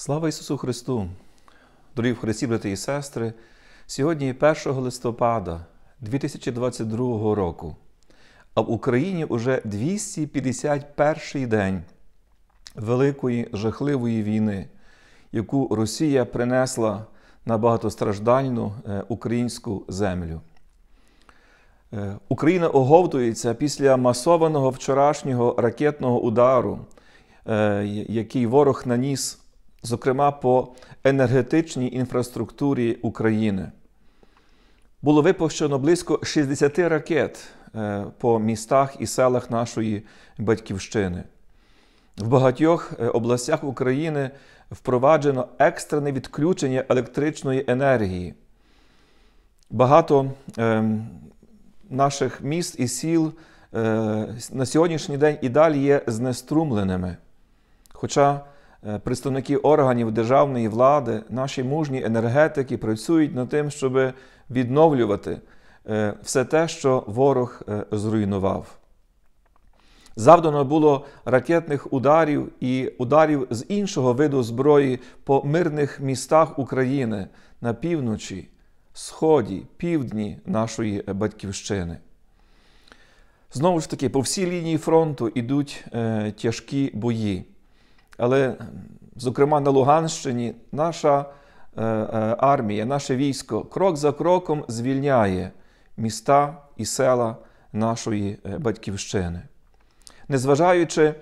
Слава Ісусу Христу! Дорогі в Христі, брати і сестри! Сьогодні 1 листопада 2022 року, а в Україні уже 251-й день великої жахливої війни, яку Росія принесла на багатостраждальну е, українську землю. Е, Україна оговтується після масованого вчорашнього ракетного удару, е, який ворог наніс зокрема по енергетичній інфраструктурі України. Було випущено близько 60 ракет е, по містах і селах нашої батьківщини. В багатьох е, областях України впроваджено екстрене відключення електричної енергії. Багато ем, наших міст і сіл е, на сьогоднішній день і далі є знеструмленими. Хоча Е, представники органів державної влади, наші мужні енергетики працюють над тим, щоб відновлювати е, все те, що ворог е, зруйнував. Завдано було ракетних ударів і ударів з іншого виду зброї по мирних містах України на півночі, сході, півдні нашої батьківщини. Знову ж таки, по всій лінії фронту йдуть тяжкі бої. Але, зокрема, на Луганщині наша е, е, армія, наше військо крок за кроком звільняє міста і села нашої е, батьківщини. Незважаючи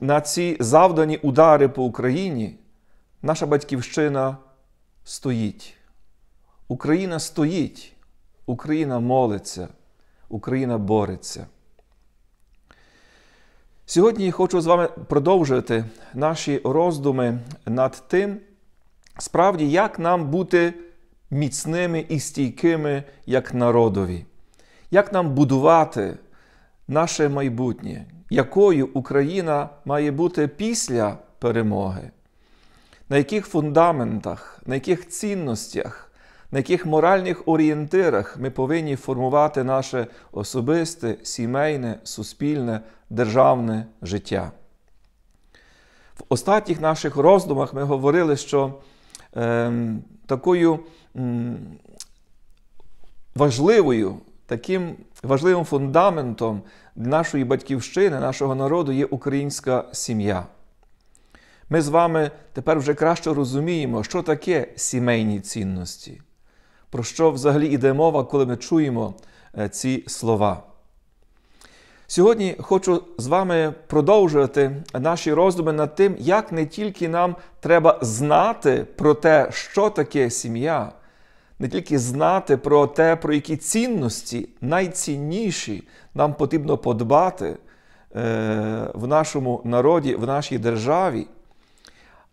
на ці завдані удари по Україні, наша батьківщина стоїть. Україна стоїть, Україна молиться, Україна бореться. Сьогодні хочу з вами продовжити наші роздуми над тим, справді, як нам бути міцними і стійкими як народові, як нам будувати наше майбутнє, якою Україна має бути після перемоги, на яких фундаментах, на яких цінностях на яких моральних орієнтирах ми повинні формувати наше особисте, сімейне, суспільне, державне життя. В останніх наших роздумах ми говорили, що е, такою м, важливою, таким важливим фундаментом нашої батьківщини, нашого народу є українська сім'я. Ми з вами тепер вже краще розуміємо, що таке сімейні цінності, про що взагалі іде мова, коли ми чуємо е, ці слова. Сьогодні хочу з вами продовжувати наші роздуми над тим, як не тільки нам треба знати про те, що таке сім'я, не тільки знати про те, про які цінності найцінніші нам потрібно подбати е, в нашому народі, в нашій державі,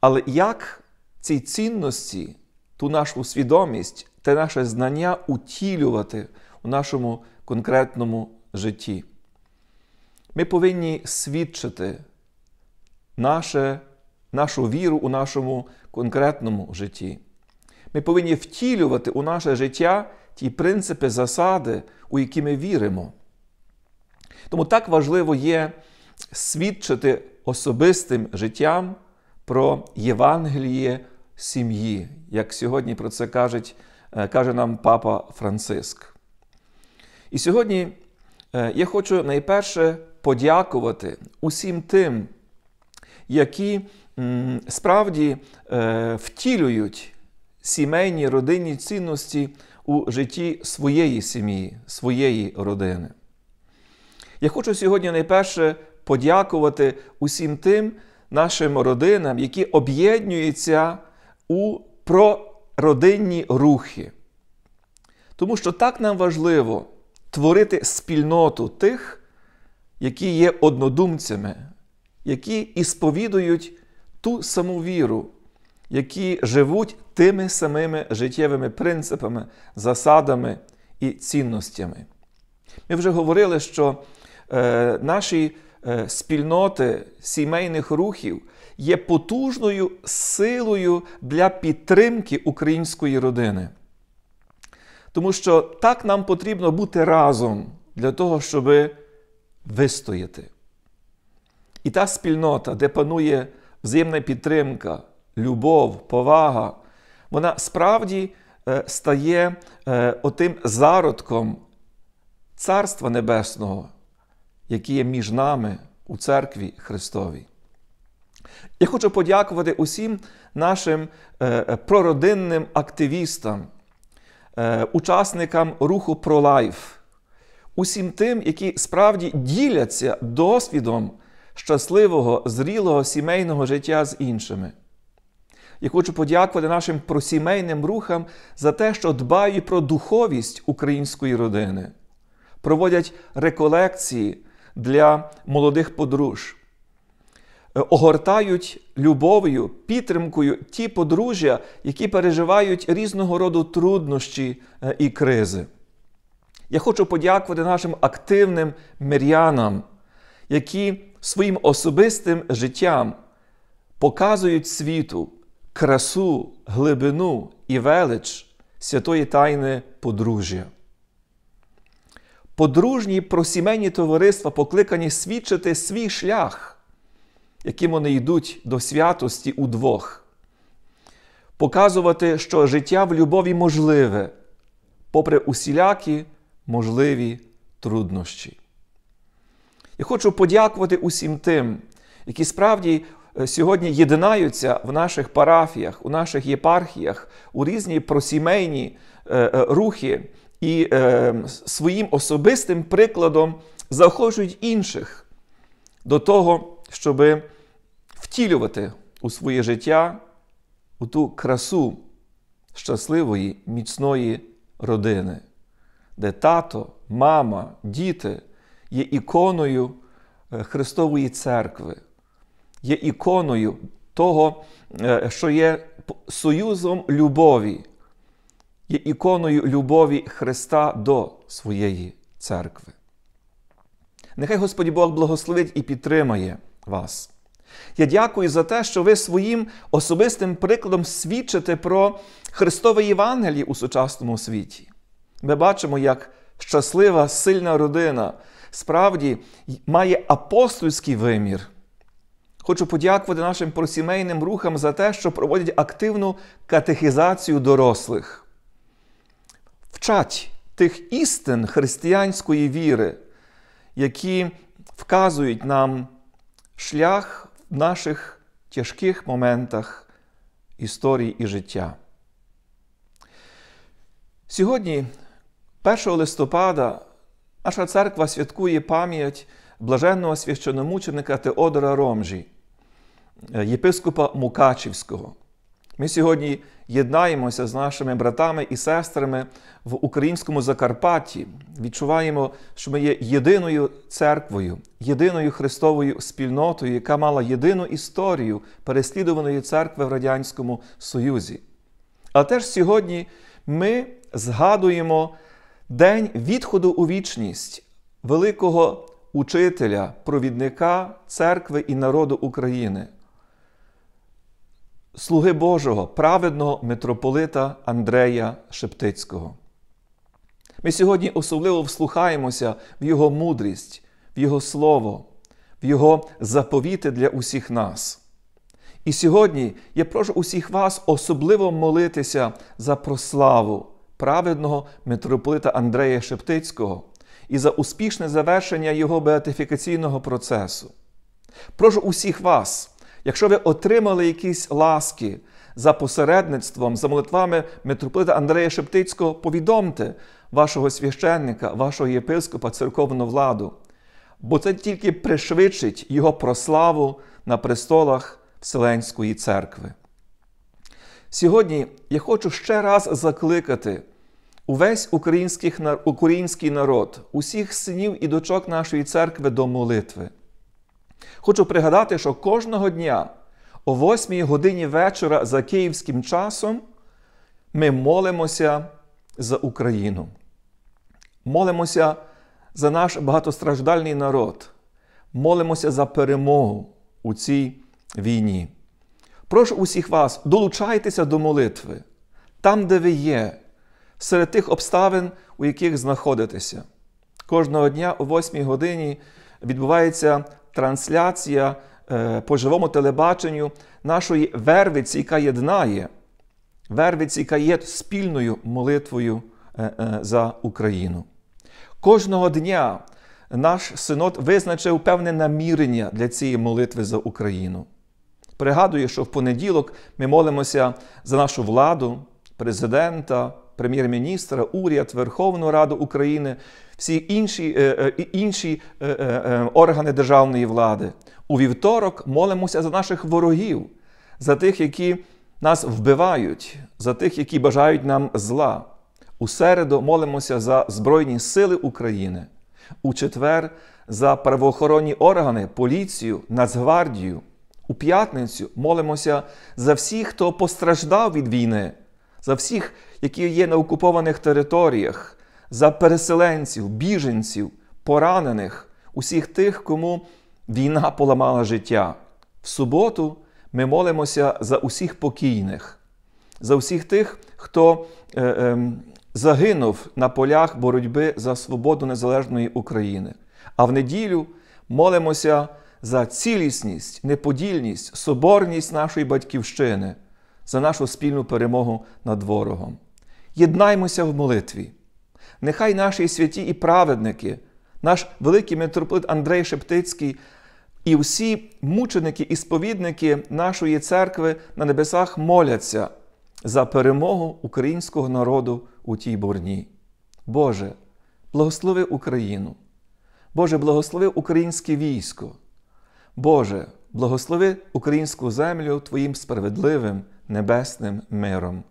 але як ці цінності, ту нашу свідомість те наше знання утілювати у нашому конкретному житті. Ми повинні свідчити наше, нашу віру у нашому конкретному житті. Ми повинні втілювати у наше життя ті принципи, засади, у які ми віримо. Тому так важливо є свідчити особистим життям про Євангеліє сім'ї, як сьогодні про це кажуть Е, каже нам папа Франциск. І сьогодні е, я хочу найперше подякувати усім тим, які справді е, втілюють сімейні родинні цінності у житті своєї сім'ї, своєї родини. Я хочу сьогодні найперше подякувати усім тим нашим родинам, які об'єднуються у про родинні рухи. Тому що так нам важливо творити спільноту тих, які є однодумцями, які ісповідують ту саму віру, які живуть тими самими життєвими принципами, засадами і цінностями. Ми вже говорили, що е, наші е, спільноти сімейних рухів є потужною силою для підтримки української родини. Тому що так нам потрібно бути разом для того, щоб вистояти. І та спільнота, де панує взаємна підтримка, любов, повага, вона справді е, стає е, отим зародком Царства Небесного, яке є між нами у церкві Христовій. Я хочу подякувати усім нашим е, е, прородинним активістам, е, учасникам руху ProLife, усім тим, які справді діляться досвідом щасливого, зрілого сімейного життя з іншими. Я хочу подякувати нашим просімейним рухам за те, що дбають про духовість української родини, проводять реколекції для молодих подруж. Е, огортають любов'ю, підтримкою ті подружжя, які переживають різного роду труднощі е, і кризи. Я хочу подякувати нашим активним мирянам, які своїм особистим життям показують світу красу, глибину і велич святої тайни подружжя. Подружні просімейні товариства покликані свідчити свій шлях яким вони йдуть до святості удвох, показувати, що життя в любові можливе, попри усілякі можливі труднощі. Я хочу подякувати усім тим, які справді е, сьогодні єднаються в наших парафіях, у наших єпархіях, у різні просімейні е, е, рухи і своїм особистим прикладом заохочують інших до того, щоби втілювати у своє життя у ту красу щасливої, міцної родини, де тато, мама, діти є іконою е, Христової церкви, є іконою того, е, що є союзом любові, є іконою любові Христа до своєї церкви. Нехай Господь Бог благословить і підтримає вас. Я дякую за те, що ви своїм особистим прикладом свідчите про Христове Євангеліє у сучасному світі. Ми бачимо, як щаслива, сильна родина справді має апостольський вимір. Хочу подякувати нашим просімейним рухам за те, що проводять активну катехізацію дорослих. Вчать тих істин християнської віри, які вказують нам шлях наших тяжких моментах історії і життя. Сьогодні, 1 листопада, наша церква святкує пам'ять блаженного священомученика Теодора Ромжі, єпископа Мукачівського. Ми сьогодні єднаємося з нашими братами і сестрами в українському Закарпатті, відчуваємо, що ми є єдиною церквою, єдиною Христовою спільнотою, яка мала єдину історію переслідуваної церкви в Радянському Союзі. А теж сьогодні ми згадуємо День відходу у вічність великого учителя, провідника церкви і народу України, слуги Божого, праведного митрополита Андрея Шептицького. Ми сьогодні особливо вслухаємося в Його мудрість, в Його слово, в Його заповіти для усіх нас. І сьогодні я прошу усіх вас особливо молитися за прославу праведного митрополита Андрея Шептицького і за успішне завершення його беатифікаційного процесу. Прошу усіх вас Якщо ви отримали якісь ласки за посередництвом, за молитвами митрополита Андрея Шептицького, повідомте вашого священника, вашого єпископа, церковну владу, бо це тільки пришвидшить його прославу на престолах Вселенської церкви. Сьогодні я хочу ще раз закликати увесь український народ, усіх синів і дочок нашої церкви до молитви. Хочу пригадати, що кожного дня о 8 годині вечора за київським часом ми молимося за Україну. Молимося за наш багатостраждальний народ. Молимося за перемогу у цій війні. Прошу усіх вас, долучайтеся до молитви там, де ви є, серед тих обставин, у яких знаходитеся. Кожного дня о 8 годині відбувається трансляція е, по живому телебаченню нашої вервиці, яка єднає, вервиці, яка є спільною молитвою е, е, за Україну. Кожного дня наш синод визначив певне намірення для цієї молитви за Україну. Пригадую, що в понеділок ми молимося за нашу владу, президента прем'єр-міністра, уряд, Верховну Раду України, всі інші е, е, інші е, органи державної влади. У вівторок молимося за наших ворогів, за тих, які нас вбивають, за тих, які бажають нам зла. У середу молимося за Збройні Сили України. У четвер за правоохоронні органи, поліцію, Нацгвардію. У п'ятницю молимося за всіх, хто постраждав від війни, за всіх які є на окупованих територіях, за переселенців, біженців, поранених, усіх тих, кому війна поламала життя. В суботу ми молимося за усіх покійних, за усіх тих, хто е, е, загинув на полях боротьби за свободу незалежної України. А в неділю молимося за цілісність, неподільність, соборність нашої батьківщини, за нашу спільну перемогу над ворогом єднаймося в молитві. Нехай наші святі і праведники, наш великий митрополит Андрей Шептицький і усі мученики і сповідники нашої церкви на небесах моляться за перемогу українського народу у тій борні. Боже, благослови Україну. Боже, благослови українське військо. Боже, благослови українську землю Твоїм справедливим небесним миром.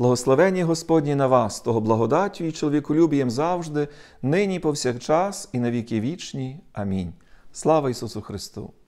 Благословені Господні на вас, того благодаттю і чоловіколюбієм завжди, нині повсякчас, і на віки вічні. Амінь. Слава Ісусу Христу!